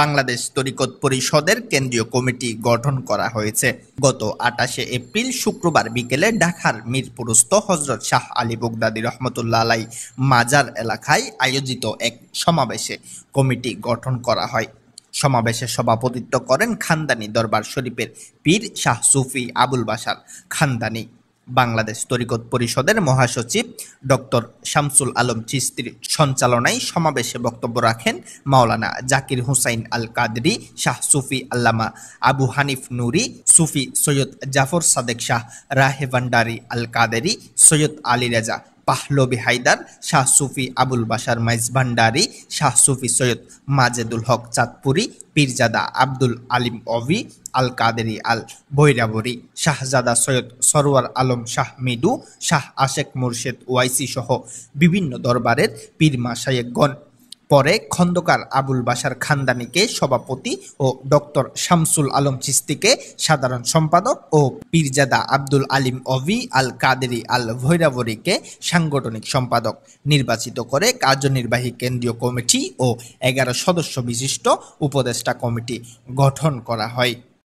বাংলাদেশ তরিকত পরিষদের কেন্দ্রীয় কমিটি গঠন করা হয়েছে গত আটাশে এপ্রিল শুক্রবার বিকেলে ঢাকার মিরপুরস্থ হজরত শাহ আলী বুগদাদি রহমতুল্লা আলাই মাজার এলাকায় আয়োজিত এক সমাবেশে কমিটি গঠন করা হয় সমাবেশে সভাপতিত্ব করেন খানদানি দরবার শরীফের পীর শাহ সুফি আবুল বাসার খানদানি বাংলাদেশ তরিকত পরিষদের মহাসচিব ডক্টর শামসুল আলম চিস্তির সঞ্চালনায় সমাবেশে বক্তব্য রাখেন মাওলানা জাকির হুসাইন আল কাদরি শাহ সুফি আল্লামা আবু হানিফ নুরি সুফি সৈয়দ জাফর সাদেক শাহ রাহে ভান্ডারি আল কাদেরি সৈয়দ আলী রেজা পাহলবি হায়দার শাহ সুফি আবুল বাসার মাইজ ভান্ডারি শাহ সুফি সৈয়দ মাজেদুল হক চাঁদপুরি পীরজাদা আব্দুল আলিম অভি আল কাদেরি আল বৈরাবরী শাহজাদা সৈয়দ সরোয়ার আলম শাহ মিডু শাহ আশেক মুর্শেদ ওয়াইসি সহ বিভিন্ন দরবারের পীর শায়েকগণ পরে খন্দকার আবুল বাসার খানদানিকে সভাপতি ও ডক্টর শামসুল আলম চিস্তিকে সাধারণ সম্পাদক ও পীরজাদা আব্দুল আলিম অভি আল কাদেরি আল ভৈরাবরীকে সাংগঠনিক সম্পাদক নির্বাচিত করে কার্যনির্বাহী কেন্দ্রীয় কমিটি ও এগারো সদস্য বিশিষ্ট উপদেষ্টা কমিটি গঠন করা হয়